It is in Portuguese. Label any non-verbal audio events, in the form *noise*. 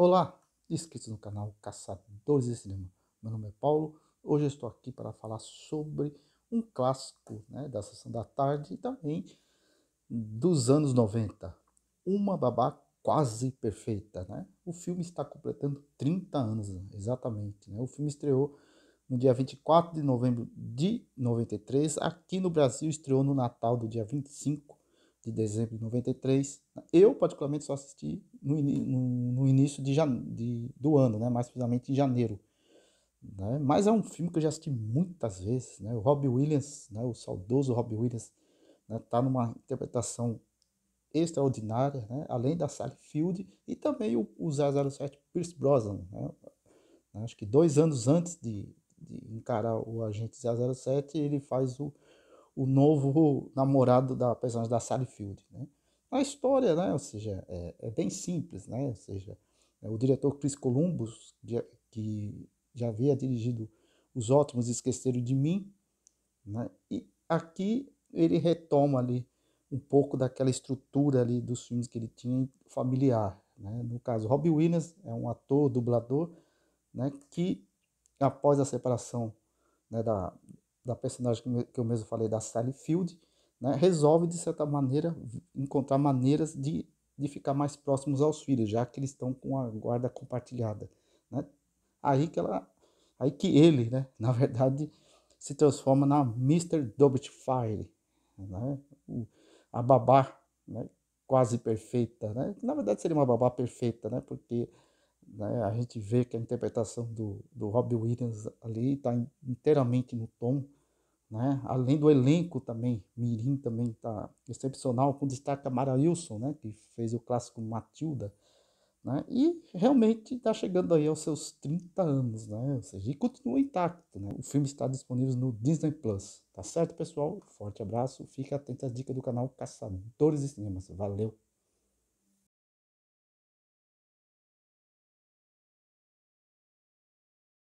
Olá, inscritos no canal Caçadores de Cinema. Meu nome é Paulo. Hoje eu estou aqui para falar sobre um clássico né, da sessão da tarde e também dos anos 90. Uma babá quase perfeita. Né? O filme está completando 30 anos, exatamente. Né? O filme estreou no dia 24 de novembro de 93. Aqui no Brasil estreou no Natal do dia 25 de dezembro de 93. Eu, particularmente, só assisti no, no, no início de, de, do ano, né? mais precisamente em janeiro. Né? Mas é um filme que eu já assisti muitas vezes. Né? O Rob Williams, né? o saudoso Rob Williams, está né? Tá numa interpretação extraordinária, né? além da Sally Field e também o, o 007 Pierce Brosnan. Né? Acho que dois anos antes de, de encarar o agente 007, ele faz o o novo namorado da personagem da Sally Field. Né? A história, né, ou seja, é, é bem simples, né, ou seja, é, o diretor Chris Columbus, que já havia dirigido Os Ótimos Esqueceram de Mim, né, e aqui ele retoma ali um pouco daquela estrutura ali dos filmes que ele tinha familiar, né? No caso, Robbie Williams é um ator, dublador, né, que após a separação né, da, da personagem que eu mesmo falei, da Sally Field, né, resolve, de certa maneira, encontrar maneiras de, de ficar mais próximos aos filhos, já que eles estão com a guarda compartilhada. Né? Aí que ela. Aí que ele, né, *laughs* na verdade, se transforma na Mr. Dobitfire né? a babá né, quase perfeita. Né? Na verdade, seria uma babá perfeita, né? porque né, a gente vê que a interpretação do, do Rob Williams ali está inteiramente no tom né? Além do elenco também, Mirim também está excepcional, com destaque a Wilson né? que fez o clássico Matilda. Né? E realmente está chegando aí aos seus 30 anos, né? Ou seja, e continua intacto, né? O filme está disponível no Disney Plus, tá certo, pessoal? Forte abraço, fica atento às dicas do canal Caçadores de Cinemas. Valeu!